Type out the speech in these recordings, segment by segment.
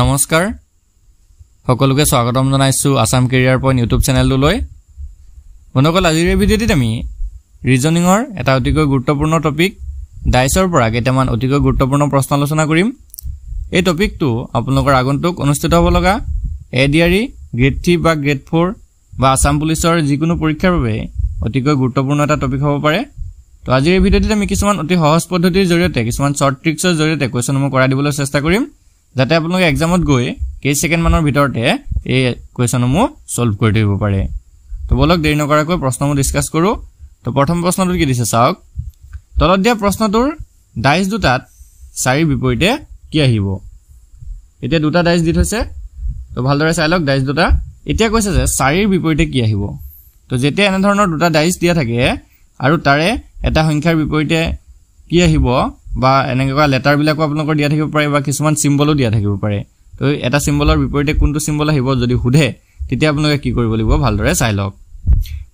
নমস্কাৰ সকলোকে স্বাগতম জনাইছোঁ আছাম কেৰিয়াৰ পইণ্ট ইউটিউব চেনেলটোলৈ বন্ধুসকল আজিৰ এই ভিডিঅ'টিত আমি ৰিজনিঙৰ এটা অতিকৈ গুৰুত্বপূৰ্ণ টপিক ডাইচৰ পৰা কেইটামান অতিকৈ গুৰুত্বপূৰ্ণ প্ৰশ্ন আলোচনা কৰিম এই টপিকটো আপোনালোকৰ আগন্তুক অনুষ্ঠিত হ'ব লগা A D R E grade three বা গ্ৰেড ফ'ৰ বা আছাম পুলিচৰ যিকোনো পৰীক্ষাৰ বাবে অতিকৈ গুৰুত্বপূৰ্ণ এটা টপিক হ'ব পাৰে তো আজিৰ এই ভিডিঅ'টিত আমি কিছুমান অতি সহজ পদ্ধতিৰ জৰিয়তে কিছুমান শ্বৰ্ট ট্ৰিক্সৰ জৰিয়তে কুৱেশ্যনসমূহ কৰাই দিবলৈ চেষ্টা কৰিম যাতে আপোনালোকে এক্সামত গৈ কেইছেকেণ্ডমানৰ ভিতৰতে এই কুৱেশ্যনসমূহ চল্ভ কৰি থাকিব পাৰে তো বলক দেৰি নকৰাকৈ প্ৰশ্নসমূহ ডিছকাছ কৰোঁ তো প্ৰথম প্ৰশ্নটোত কি দিছে চাওক তলত দিয়া প্ৰশ্নটোৰ ডাইছ দুটাত চাৰিৰ বিপৰীতে কি আহিব এতিয়া দুটা ডাইচ দি থৈছে তো ভালদৰে চাই লওক ডাইচ দুটা এতিয়া কৈছে যে চাৰিৰ বিপৰীতে কি আহিব তো যেতিয়া এনেধৰণৰ দুটা ডাইচ দিয়া থাকে আৰু তাৰে এটা সংখ্যাৰ বিপৰীতে কি আহিব বা এনেকুৱা লেটাৰবিলাকো আপোনালোকৰ দিয়া থাকিব পাৰে বা কিছুমান চিম্বলো দিয়া থাকিব পাৰে তো এটা চিম্বলৰ বিপৰীতে কোনটো চিম্বল আহিব যদি সোধে তেতিয়া আপোনালোকে কি কৰিব লাগিব ভালদৰে চাই লওক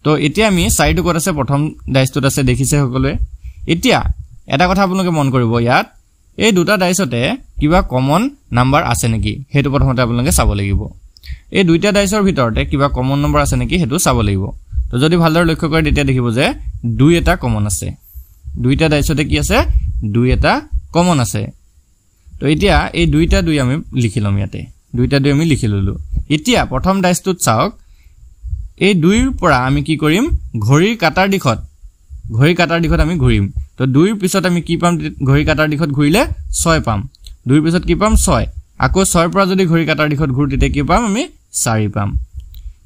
তো এতিয়া আমি চাইটো ক'ত আছে প্ৰথম ডাইচটোত আছে দেখিছে সকলোৱে এতিয়া এটা কথা আপোনালোকে মন কৰিব ইয়াত এই দুটা ডাইচতে কিবা কমন নাম্বাৰ আছে নেকি সেইটো প্ৰথমতে আপোনালোকে চাব লাগিব এই দুইটা ডাইচৰ ভিতৰতে কিবা কমন নম্বৰ আছে নেকি সেইটো চাব লাগিব তো যদি ভালদৰে লক্ষ্য কৰে তেতিয়া দেখিব যে দুই এটা কমন আছে দুইটা ডাইচতে কি আছে দুই এটা কমন আছে তো এতিয়া এই দুইটা দুই আমি লিখি ল'ম ইয়াতে দুইটা দুই আমি লিখি ল'লোঁ এতিয়া প্ৰথম ডাইচটোত চাওক এই দুইৰ পৰা আমি কি কৰিম ঘড়ীৰ কাটাৰ দিশত ঘড়ী কাটাৰ দিশত আমি ঘূৰিম তো দুইৰ পিছত আমি কি পাম ঘড়ী কাটাৰ দিশত ঘূৰিলে ছয় পাম দুইৰ পিছত কি পাম ছয় আকৌ ছয়ৰ পৰা যদি ঘড়ী কাটাৰ দিশত ঘূৰোঁ তেতিয়া কি পাম আমি চাৰি পাম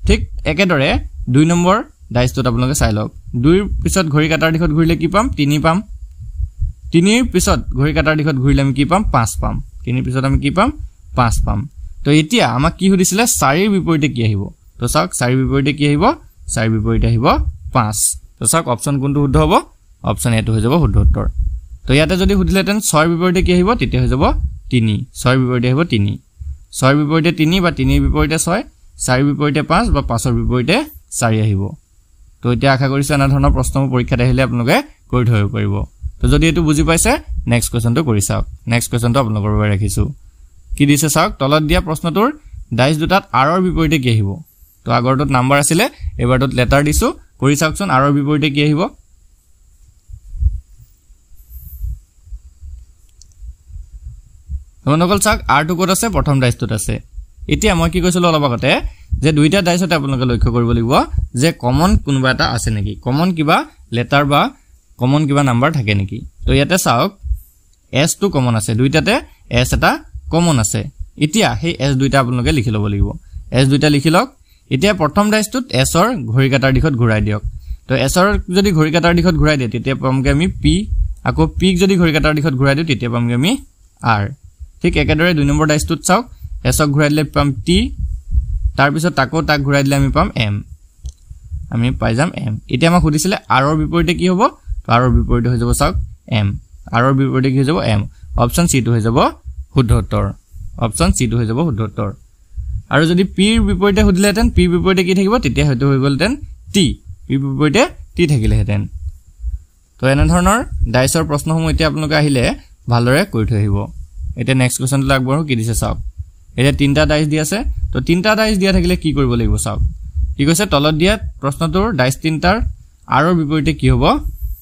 ঠিক একেদৰে দুই নম্বৰ ডাইচটোত আপোনালোকে চাই লওক দুইৰ পিছত ঘড়ী কাটাৰ দিশত ঘূৰিলে কি পাম তিনি পাম তিনিৰ পিছত ঘড়ী কাটাৰ দিশত ঘূৰিলে আমি কি পাম পাঁচ পাম তিনিৰ পিছত আমি কি পাম পাঁচ পাম তো এতিয়া আমাক কি সুধিছিলে চাৰিৰ বিপৰীতে কি আহিব তো চাওক চাৰিৰ বিপৰীতে কি আহিব চাৰিৰ বিপৰীতে আহিব পাঁচ তো চাওক অপশ্যন কোনটো শুদ্ধ হ'ব অপশ্যন এটো হৈ যাব শুদ্ধ উত্তৰ তো ইয়াতে যদি সুধিলেহেঁতেন ছয়ৰ বিপৰীতে কি আহিব তেতিয়া হৈ যাব তিনি ছয়ৰ বিপৰীতে আহিব তিনি ছয়ৰ বিপৰীতে তিনি বা তিনিৰ বিপৰীতে ছয় চাৰিৰ বিপৰীতে পাঁচ বা পাঁচৰ বিপৰীতে চাৰি আহিব তো এতিয়া আশা কৰিছোঁ এনেধৰণৰ প্ৰশ্নবোৰ পৰীক্ষাত আহিলে আপোনালোকে কৰি ধৰিব পাৰিব তো যদি এইটো বুজি পাইছে নেক্সট কুৱেশ্যনটো কৰি চাওক নেক্সট কুৱেশ্যনটো আপোনালোকৰ বাবে ৰাখিছোঁ কি দিছে চাওক তলত দিয়া প্ৰশ্নটোৰ ডাইচ দুটাত আৰৰ বিপৰীতে কি আহিব তো আগৰটোত নাম্বাৰ আছিলে এইবাৰটোত লেটাৰ দিছোঁ কৰি চাওকচোন আৰৰ বিপৰীতে কি আহিব তোমালোকৰ চাওক আৰটো ক'ত আছে প্ৰথম ডাইচটোত আছে এতিয়া মই কি কৈছিলোঁ অলপ আগতে যে দুইটা ডাইচতে আপোনালোকে লক্ষ্য কৰিব লাগিব যে কমন কোনোবা এটা আছে নেকি কমন কিবা লেটাৰ বা কমন কিবা নাম্বাৰ থাকে নেকি তো ইয়াতে চাওক এছটো কমন আছে দুইটাতে এছ এটা কমন আছে এতিয়া সেই এছ দুইটা আপোনালোকে লিখি ল'ব লাগিব এছ দুইটা লিখি লওক এতিয়া প্ৰথম ডাইচটোত এছৰ ঘড়ী কাটাৰ দিশত ঘূৰাই দিয়ক তো এছৰ যদি ঘড়ী কাটাৰ দিশত ঘূৰাই দিয়ে তেতিয়া পামগৈ আমি পি আকৌ পিক যদি ঘড়ী কাটাৰ দিশত ঘূৰাই দিওঁ তেতিয়া পামগৈ আমি আৰ ঠিক একেদৰে দুই নম্বৰ ডাইচটোত চাওক এছক ঘূৰাই দিলে পাম টি তাৰপিছত তাকো তাক ঘূৰাই দিলে আমি পাম এম আমি পাই যাম এম এতিয়া আমাক সুধিছিলে আৰৰ বিপৰীতে কি হ'ব আৰৰ বিপৰীতে হৈ যাব চাওক এম আৰৰ বিপৰীতে কি হৈ যাব এম অপশ্যন চিটো হৈ যাব শুদ্ধ উত্তৰ অপশ্যন চিটো হৈ যাব শুদ্ধ উত্তৰ আৰু যদি পিৰ বিপৰীতে সুধিলেহেঁতেন পিৰ বিপৰীতে কি থাকিব তেতিয়া সেইটো হৈ গ'লহেঁতেন টি পিৰ বিপৰীতে টি থাকিলেহেঁতেন তো এনেধৰণৰ ডাইচৰ প্ৰশ্নসমূহ এতিয়া আপোনালোকে আহিলে ভালদৰে কৰি থৈ আহিব এতিয়া নেক্সট কুৱেশ্যনটোলৈ আগবাঢ়ো কি দিছে চাওক এতিয়া তিনিটা ডাইচ দি আছে তো তিনিটা ডাইচ দিয়া থাকিলে কি কৰিব লাগিব চাওক কি কৈছে তলত দিয়া প্ৰশ্নটোৰ ডাইচ তিনিটাৰ আৰৰ বিপৰীতে কি হ'ব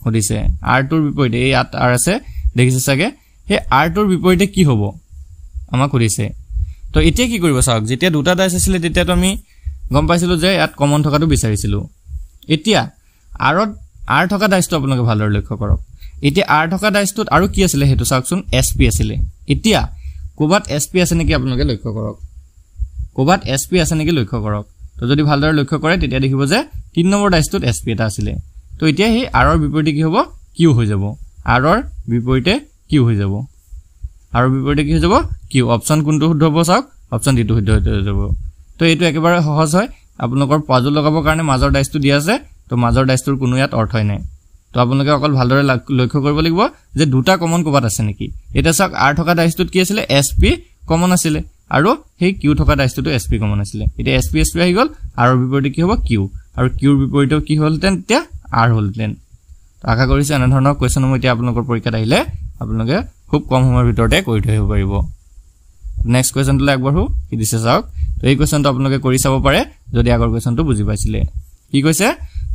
সুধিছে আৰটোৰ বিপৰীতে এই ইয়াত আৰ আছে দেখিছে চাগে সেই আৰটোৰ বিপৰীতে কি হ'ব আমাক সুধিছে তো এতিয়া কি কৰিব চাওক যেতিয়া দুটা ডাইচ আছিলে তেতিয়াতো আমি গম পাইছিলোঁ যে ইয়াত কমন থকাটো বিচাৰিছিলোঁ এতিয়া আৰত আৰ থকা ডাইচটো আপোনালোকে ভালদৰে লক্ষ্য কৰক এতিয়া আৰ থকা ডাইচটোত আৰু কি আছিলে সেইটো চাওকচোন এছ পি আছিলে এতিয়া ক'ৰবাত এছ পি আছে নেকি আপোনালোকে লক্ষ্য কৰক ক'ৰবাত এছ পি আছে নেকি লক্ষ্য কৰক তো যদি ভালদৰে লক্ষ্য কৰে তেতিয়া দেখিব যে তিনি নম্বৰ ডাইচটোত এছ পি এটা আছিলে তো এতিয়া সেই আৰৰ বিপৰীতে কি হ'ব কিউ হৈ যাব আৰৰ বিপৰীতে কিউ হৈ যাব আৰৰ বিপৰীতে কি হৈ যাব কিউ অপশ্যন কোনটো শুদ্ধ হ'ব চাওক অপশ্যন ডিটো শুদ্ধ হৈ যাব তো এইটো একেবাৰে সহজ হয় আপোনালোকৰ পাজু লগাবৰ কাৰণে মাজৰ ডাইচটো দিয়া আছে তো মাজৰ ডাইচটোৰ কোনো ইয়াত অৰ্থই নাই তো আপোনালোকে অকল ভালদৰে লক্ষ্য কৰিব লাগিব যে দুটা কমন ক'ৰবাত আছে নেকি এতিয়া চাওক আৰ থকা ডাইচটোত কি আছিলে এছ পি কমন আছিলে আৰু সেই কিউ থকা ডাইচটোতো এছ পি কমন আছিলে এতিয়া এছ পি এছ পি আহি গ'ল আৰৰ বিপৰীতে কি হ'ব কিউ আৰু কিউৰ বিপৰীতেও কি হ'লহেঁতেন এতিয়া আৰ হ'লহেঁতেন আশা কৰিছোঁ এনেধৰণৰ কুৱেশ্যনসমূহ এতিয়া আপোনালোকৰ পৰীক্ষাত আহিলে আপোনালোকে খুব কম সময়ৰ ভিতৰতে কৰি থৈ আহিব পাৰিব নেক্সট কুৱেশ্যনটোলৈ আগবাঢ়ো কি দিছে চাওক তো এই কুৱেশ্যনটো আপোনালোকে কৰি চাব পাৰে যদি আগৰ কুৱেশ্যনটো বুজি পাইছিলে কি কৈছে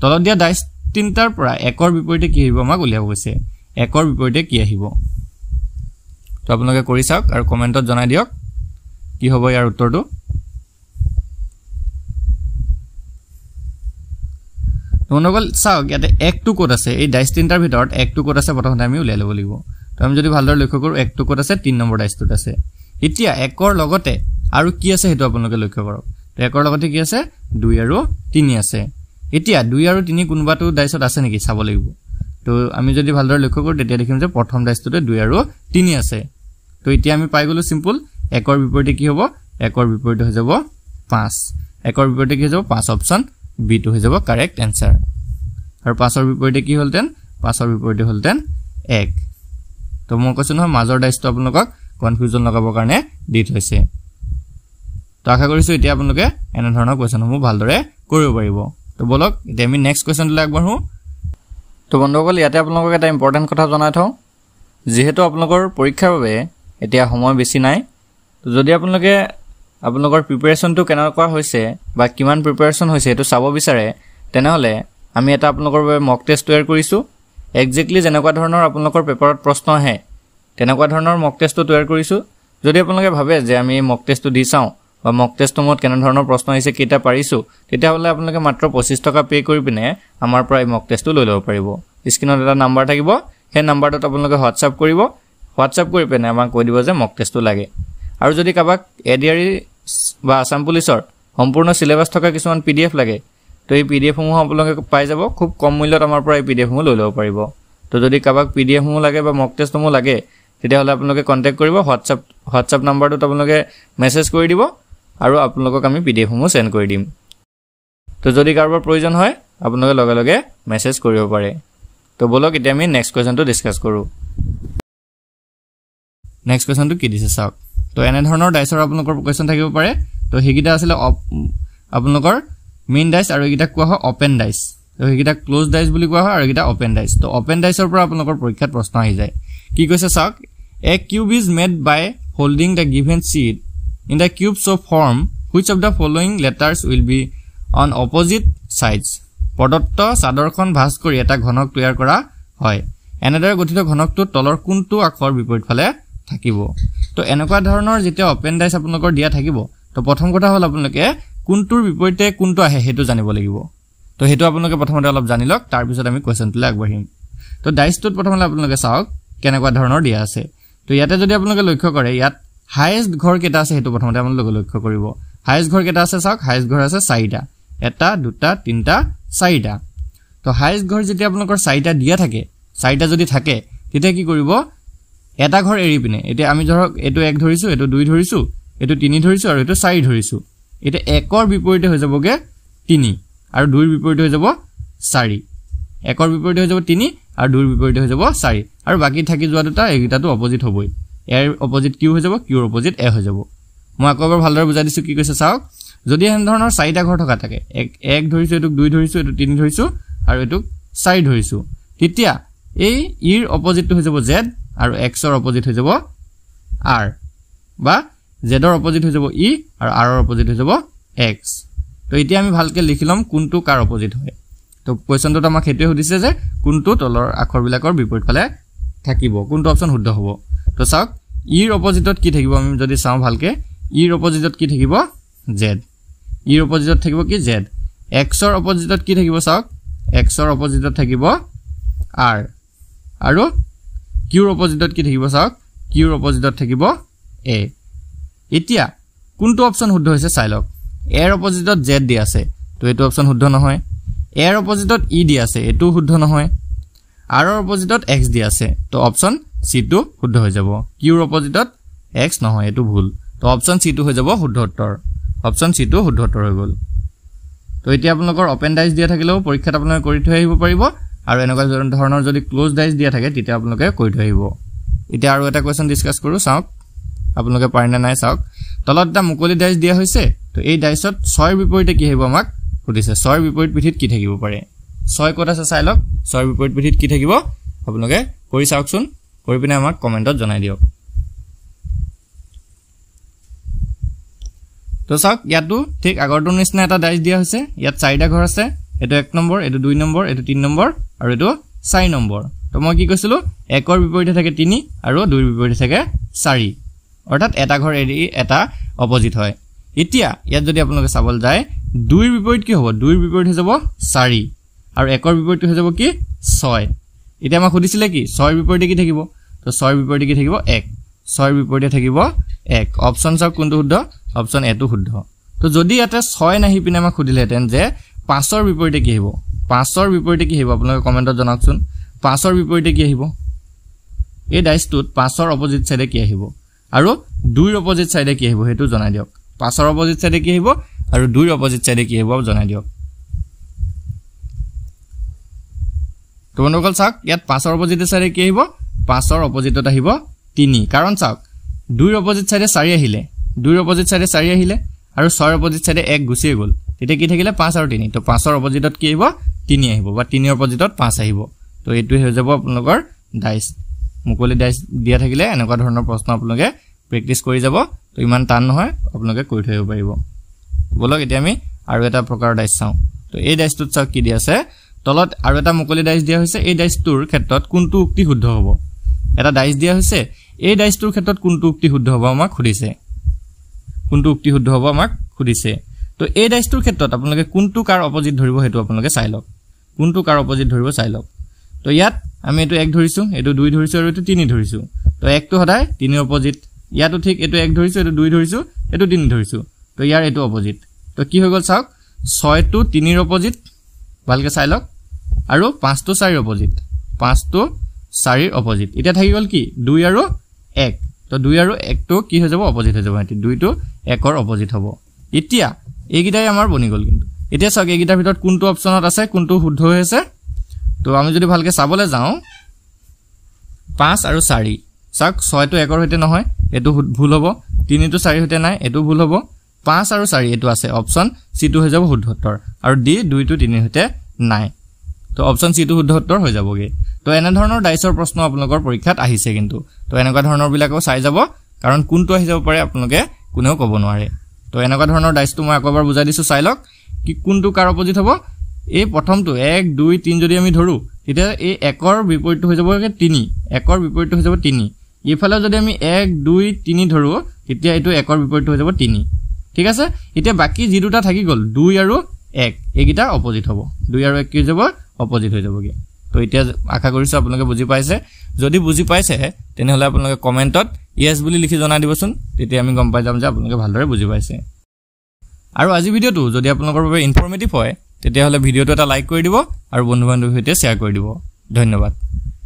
তলত দিয়া ডাইচ তিনিটাৰ পৰা একৰ বিপৰীতে কি আহিব আমাক উলিয়াব গৈছে একৰ বিপৰীতে কি আহিব তো আপোনালোকে কৰি চাওক আৰু কমেণ্টত জনাই দিয়ক কি হ'ব ইয়াৰ উত্তৰটো তোমালোকে চাওক ইয়াতে একটো ক'ত আছে এই ডাইচ তিনিটাৰ ভিতৰত একটো ক'ত আছে প্ৰথমতে আমি উলিয়াই ল'ব লাগিব তো আমি যদি ভালদৰে লক্ষ্য কৰোঁ একটো ক'ত আছে তিনি নম্বৰ ডাইচটোত আছে এতিয়া একৰ লগতে আৰু কি আছে সেইটো আপোনালোকে লক্ষ্য কৰক একৰ লগতে কি আছে দুই আৰু তিনি আছে এতিয়া দুই আৰু তিনি কোনোবাটো ডাইচত আছে নেকি চাব লাগিব তো আমি যদি ভালদৰে লক্ষ্য কৰোঁ তেতিয়া দেখিম যে প্ৰথম ডাইচটোতে দুই আৰু তিনি আছে তো এতিয়া আমি পাই গ'লো চিম্পল একৰ বিপৰীতে কি হ'ব একৰ বিপৰীতে হৈ যাব পাঁচ একৰ বিপৰীতে কি হৈ যাব পাঁচ অপশ্যন বিটো হৈ যাব কাৰেক্ট এনচাৰ আৰু পাঁচৰ বিপৰীতে কি হ'লহেঁতেন পাঁচৰ বিপৰীতে হ'লহেঁতেন এক তো মই কৈছোঁ নহয় মাজৰ ডাইচটো আপোনালোকক কনফিউজন লগাবৰ কাৰণে দি থৈছে তো আশা কৰিছোঁ এতিয়া আপোনালোকে এনেধৰণৰ কুৱেশ্যনসমূহ ভালদৰে কৰিব পাৰিব তো বলক এতিয়া আমি নেক্সট কুৱেশ্যনটোলৈ আগবাঢ়োঁ তো বন্ধুসকল ইয়াতে আপোনালোকক এটা ইম্পৰ্টেণ্ট কথা জনাই থওঁ যিহেতু আপোনালোকৰ পৰীক্ষাৰ বাবে এতিয়া সময় বেছি নাই যদি আপোনালোকে আপোনালোকৰ প্ৰিপেৰেশ্যনটো কেনেকুৱা হৈছে বা কিমান প্ৰিপেৰেশ্যন হৈছে সেইটো চাব বিচাৰে তেনেহ'লে আমি এটা আপোনালোকৰ বাবে মক টেষ্ট তৈয়াৰ কৰিছোঁ একজেক্টলি যেনেকুৱা ধৰণৰ আপোনালোকৰ পেপাৰত প্ৰশ্ন আহে তেনেকুৱা ধৰণৰ মক টেষ্টটো তৈয়াৰ কৰিছোঁ যদি আপোনালোকে ভাবে যে আমি এই মক টেষ্টটো দি চাওঁ বা মক টেষ্টসমূহত কেনেধৰণৰ প্ৰশ্ন আহিছে কেইটা পাৰিছোঁ তেতিয়াহ'লে আপোনালোকে মাত্ৰ পঁচিছ টকা পে' কৰি পিনে আমাৰ পৰা এই মক টেষ্টটো লৈ ল'ব পাৰিব স্ক্ৰীণত এটা নাম্বাৰ থাকিব সেই নাম্বাৰটোত আপোনালোকে হোৱাটছআপ কৰিব হোৱাটছআপ কৰি পিনে আমাক কৈ দিব যে মক টেষ্টটো লাগে আৰু যদি কাৰোবাক এ ডি এডিয়াৰী বা আছাম পুলিচৰ সম্পূৰ্ণ চিলেবাছ থকা কিছুমান পি ডি এফ লাগে তো এই পি ডি এফসমূহ আপোনালোকে পাই যাব খুব কম মূল্যত আমাৰ পৰা এই পি ডি এফসমূহ লৈ ল'ব পাৰিব তো যদি কাৰোবাক পি ডি এফসমূহ লাগে বা মক টেষ্টসমূহ লাগে তেতিয়াহ'লে আপোনালোকে কণ্টেক্ট কৰিব হোৱাটছআপ হোৱাটছআপ নাম্বাৰটোত আপোনালোকে মেছেজ কৰি দিব আৰু আপোনালোকক আমি পি ডি এফসমূহ চেণ্ড কৰি দিম তো যদি কাৰোবাৰ প্ৰয়োজন হয় আপোনালোকে লগে লগে মেছেজ কৰিব পাৰে তো বলক এতিয়া আমি নেক্সট কুৱেশ্যনটো ডিছকাছ কৰোঁ নেক্সট কুৱেশ্যনটো কি দিছে চাওক তো এনেধৰণৰ ডাইচৰ আপোনালোকৰ কুৱেশ্যন থাকিব পাৰে তো সেইকেইটা আছিলে আপোনালোকৰ মেইন ডাইচ আৰু এইকেইটাক কোৱা হয় অপেন ডাইচ তো সেইকেইটাক ক্লজ ডাইচ বুলি কোৱা হয় আৰু এইকেইটা অপেন ডাইচ তো অপেন ডাইচৰ পৰা আপোনালোকৰ পৰীক্ষাত প্ৰশ্ন আহি যায় কি কৈছে চাওক a cube is made by holding the given sheet in the cubes of form which of the following letters will be on opposite sides পদত্ত চাদৰখন ভাঁজ কৰি এটা ঘনক তৈয়াৰ কৰা হয় এনেদৰে গঠিত ঘনকটোত তলৰ কোনটো আখৰ বিপৰীত ফালে থাকিব তো এনেকুৱা ধৰণৰ যেতিয়া অপেন ডাইছ আপোনালোকৰ দিয়া থাকিব তো প্ৰথম কথা হ'ল আপোনালোকে কোনটোৰ বিপৰীতে কোনটো আহে সেইটো জানিব লাগিব তো সেইটো আপোনালোকে প্ৰথমতে অলপ জানি লওক তাৰপিছত আমি কুৱেশ্যনটোলৈ আগবাঢ়িম তো ডাইছটোত প্ৰথমতে আপোনালোকে চাওক কেনেকুৱা ধৰণৰ দিয়া আছে তো ইয়াতে যদি আপোনালোকে লক্ষ্য কৰে ইয়াত হায়েষ্ট ঘৰ কেইটা আছে সেইটো প্ৰথমতে আপোনালোকে লক্ষ্য কৰিব হায়েষ্ট ঘৰ কেইটা আছে চাওক হায়েষ্ট ঘৰ আছে চাৰিটা এটা দুটা তিনিটা চাৰিটা তো হায়েষ্ট ঘৰ যেতিয়া আপোনালোকৰ চাৰিটা দিয়া থাকে চাৰিটা যদি থাকে তেতিয়া কি কৰিব এটা ঘৰ এৰি পিনে এতিয়া আমি ধৰক এইটো এক ধৰিছোঁ এইটো দুই ধৰিছোঁ এইটো তিনি ধৰিছোঁ আৰু এইটো চাৰি ধৰিছোঁ এতিয়া একৰ বিপৰীতে হৈ যাবগৈ তিনি আৰু দুইৰ বিপৰীতে হৈ যাব চাৰি একৰ বিপৰীতে হৈ যাব তিনি আৰু দুইৰ বিপৰীতে হৈ যাব চাৰি আৰু বাকী থাকি যোৱা দুটা এইকেইটাটো অপজিট হ'বই এৰ অপজিট কিউ হৈ যাব কিউৰ অপজিট এ হৈ যাব মই আকৌ এবাৰ ভালদৰে বুজাই দিছোঁ কি কৈছে চাওক যদি এনেধৰণৰ চাৰিটা ঘৰ থকা থাকে এক এক ধৰিছোঁ এইটোক দুই ধৰিছোঁ এইটো তিনি ধৰিছোঁ আৰু এইটোক চাৰি ধৰিছোঁ তেতিয়া এই ইৰ অপজিটটো হৈ যাব জেড আৰু এক্সৰ অপজিট হৈ যাব আৰ বা জেডৰ অপজিট হৈ যাব ই e আৰু আৰৰ অপজিট হৈ যাব এক্স তো এতিয়া আমি ভালকৈ লিখি ল'ম কোনটো কাৰ অপজিট হয় তো কুৱেশ্যনটোত আমাক সেইটোৱে সুধিছে যে কোনটো তলৰ আখৰবিলাকৰ বিপৰীতফালে থাকিব কোনটো অপশ্যন শুদ্ধ হ'ব তো চাওক ইৰ অপজিটত কি থাকিব আমি যদি চাওঁ ভালকৈ ইৰ অপজিটত কি থাকিব জেড ইৰ অপজিটত থাকিব কি জেড এক্সৰ অপজিটত কি থাকিব চাওক এক্সৰ অপজিটত থাকিব আৰ আৰু কিউৰ অপজিটত কি থাকিব চাওক কিউৰ অপজিটত থাকিব এ এতিয়া কোনটো অপশ্যন শুদ্ধ হৈছে চাই লওক এৰ অপজিটত জেড দি আছে তো এইটো অপশ্যন শুদ্ধ নহয় এৰ অপজিটত ই দি আছে এইটোও শুদ্ধ নহয় আৰৰ অপজিটত এক্স দি আছে তো অপশ্যন চিটো শুদ্ধ হৈ যাব কিউৰ অপজিটত এক্স নহয় এইটো ভুল তো অপশ্যন চিটো হৈ যাব শুদ্ধ উত্তৰ অপশ্যন চিটো শুদ্ধ উত্তৰ হৈ গ'ল তো এতিয়া আপোনালোকৰ অপেন ডাইজ দিয়া থাকিলেও পৰীক্ষাত আপোনালোকে কৰি থৈ আহিব পাৰিব আৰু এনেকুৱা ধৰণৰ যদি ক্ল'জ ডাইজ দিয়া থাকে তেতিয়া আপোনালোকে কৰি থৈ আহিব এতিয়া আৰু এটা কুৱেশ্যন ডিছকাছ কৰোঁ চাওক আপোনালোকে পাৰেনে নাই চাওক তলত এটা মুকলি ডাইজ দিয়া হৈছে তো এই ডাইচত ছয়ৰ বিপৰীতে কি আহিব আমাক সুধিছে ছয়ৰ বিপৰীত পিঠিত কি থাকিব পাৰে ছয় ক'ত আছে চাই লওক ছয়ৰ বিপৰীত পিঠিত কি থাকিব আপোনালোকে কৰি চাওকচোন কৰি পিনে আমাক কমেণ্টত জনাই দিয়ক তো চাওক ইয়াতো ঠিক আগৰটোৰ নিচিনা এটা ডাইচ দিয়া হৈছে ইয়াত চাৰিটা ঘৰ আছে এইটো এক নম্বৰ এইটো দুই নম্বৰ এইটো তিনি নম্বৰ আৰু এইটো চাৰি নম্বৰ তো মই কি কৈছিলোঁ একৰ বিপৰীতে থাকে তিনি আৰু দুইৰ বিপৰীতে থাকে চাৰি অৰ্থাৎ এটা ঘৰ এৰি এটা অপজিট হয় এতিয়া ইয়াত যদি আপোনালোকে চাবলৈ যায় দুইৰ বিপৰীত কি হ'ব দুইৰ বিপৰীত হৈ যাব চাৰি আৰু একৰ বিপৰীত হৈ যাব কি ছয় এতিয়া আমাক সুধিছিলে কি ছয়ৰ বিপৰীতে কি থাকিব তো ছয়ৰ বিপৰীতে কি থাকিব এক ছয়ৰ বিপৰীতে থাকিব এক অপশ্যন চাওক কোনটো শুদ্ধ অপশ্যন এটো শুদ্ধ তো যদি ইয়াতে ছয় নাহি পিনে আমাক সুধিলেহেঁতেন যে পাঁচৰ বিপৰীতে কি আহিব পাঁচৰ বিপৰীতে কি আহিব আপোনালোকে কমেণ্টত জনাওকচোন পাঁচৰ বিপৰীতে কি আহিব এই ডাইচটোত পাঁচৰ অপজিট ছাইডে কি আহিব আৰু দুইৰ অপজিট ছাইডে কি আহিব সেইটো জনাই দিয়ক পাঁচৰ অপজিট ছাইডে কি আহিব আৰু দুইৰ অপজিট ছাইডে কি আহিব জনাই দিয়ক তো বন্ধুসকল চাওক ইয়াত পাঁচৰ অপজিট ছাইডে কি আহিব পাঁচৰ অপজিটত আহিব তিনি কাৰণ চাওক দুইৰ অপজিট ছাইডে চাৰি আহিলে দুইৰ অপজিট ছাইডে চাৰি আহিলে আৰু ছয়ৰ অপজিট ছাইডে এক গুচিয়ে গ'ল তেতিয়া কি থাকিলে পাঁচ আৰু তিনি তো পাঁচৰ অপজিটত কি আহিব তিনি আহিব বা তিনিৰ অপজিটত পাঁচ আহিব তো এইটোৱে হৈ যাব আপোনালোকৰ ডাইচ মুকলি ডাইচ দিয়া থাকিলে এনেকুৱা ধৰণৰ প্ৰশ্ন আপোনালোকে প্ৰেক্টিছ কৰি যাব তো ইমান টান নহয় আপোনালোকে কৰি থৈ আহিব পাৰিব বোলক এতিয়া আমি আৰু এটা প্ৰকাৰৰ ডাইচ চাওঁ ত' এই ডাইচটোত চাওক কি দিয়া আছে তলত আৰু এটা মুকলি ডাইচ দিয়া হৈছে এই ডাইচটোৰ ক্ষেত্ৰত কোনটো উক্তি শুদ্ধ হ'ব এটা ডাইচ দিয়া হৈছে এই ডাইচটোৰ ক্ষেত্ৰত কোনটো উক্তি শুদ্ধ হ'ব আমাক সুধিছে কোনটো উক্তি শুদ্ধ হ'ব আমাক সুধিছে তো এই ডাইচটোৰ ক্ষেত্ৰত আপোনালোকে কোনটো কাৰ অপজিট ধৰিব সেইটো আপোনালোকে চাই লওক কোনটো কাৰ অপজিট ধৰিব চাই লওক তো ইয়াত আমি এইটো এক ধৰিছোঁ এইটো দুই ধৰিছোঁ আৰু এইটো তিনি ধৰিছোঁ তো একটো সদায় তিনিৰ অপজিট ইয়াতো ঠিক এইটো এক ধৰিছোঁ এইটো দুই ধৰিছোঁ এইটো তিনি ধৰিছোঁ তো ইয়াৰ এইটো অপজিট তো কি হৈ গ'ল চাওক ছয়টো তিনিৰ অপজিট ভালকৈ চাই লওক আৰু পাঁচটো চাৰিৰ অপজিট পাঁচটো চাৰিৰ অপজিট এতিয়া থাকি গ'ল কি দুই আৰু এক তো দুই আৰু একটো কি হৈ যাব অপজিট হৈ যাব সিহঁতি দুইটো একৰ অপজিট হ'ব এতিয়া এইকেইটাই আমাৰ বনি গ'ল কিন্তু এতিয়া চাওক এইকেইটাৰ ভিতৰত কোনটো অপশ্যনত আছে কোনটো শুদ্ধ হৈ আছে তো আমি যদি ভালকৈ চাবলৈ যাওঁ পাঁচ আৰু চাৰি চাওক ছয়টো একৰ সৈতে নহয় এইটো ভুল হ'ব তিনিটো চাৰিৰ সৈতে নাই এইটো ভুল হ'ব পাঁচ আৰু চাৰি এইটো আছে অপশ্যন চিটো হৈ যাব শুদ্ধত্তৰ আৰু ডি দুইটো তিনিৰ সৈতে নাই তো অপশ্যন চিটো শুদ্ধ উত্তৰ হৈ যাবগৈ তো এনেধৰণৰ ডাইচৰ প্ৰশ্ন আপোনালোকৰ পৰীক্ষাত আহিছে কিন্তু তো এনেকুৱা ধৰণৰ ধৰণৰবিলাকো চাই যাব কাৰণ কোনটো আহি যাব পাৰে আপোনালোকে কোনেও ক'ব নোৱাৰে তো এনেকুৱা ধৰণৰ ডাইচটো মই আকৌ এবাৰ বুজাই দিছো চাই লওক কি কোনটো কাৰ অপজিট হ'ব এই প্ৰথমটো এক দুই তিনি যদি আমি ধৰোঁ তেতিয়া এই একৰ বিপৰীতটো হৈ যাবগৈ তিনি একৰ বিপৰীতটো হৈ যাব তিনি ইফালে যদি আমি এক দুই তিনি ধৰোঁ তেতিয়া এইটো একৰ বিপৰীতটো হৈ যাব তিনি ঠিক আছে এতিয়া বাকী যি দুটা থাকি গ'ল দুই আৰু এক এইকেইটা অপজিট হ'ব দুই আৰু এক কি হৈ যাব অপজিট হৈ যাবগৈ তো এতিয়া আশা কৰিছোঁ আপোনালোকে বুজি পাইছে যদি বুজি পাইছেহে তেনেহ'লে আপোনালোকে কমেণ্টত য়েছ বুলি লিখি জনাই দিবচোন তেতিয়া আমি গম পাই যাম যে আপোনালোকে ভালদৰে বুজি পাইছে আৰু আজি ভিডিঅ'টো যদি আপোনালোকৰ বাবে ইনফৰ্মেটিভ হয় তেতিয়াহ'লে ভিডিঅ'টো এটা লাইক কৰি দিব আৰু বন্ধু বান্ধৱীৰ সৈতে শ্বেয়াৰ কৰি দিব ধন্যবাদ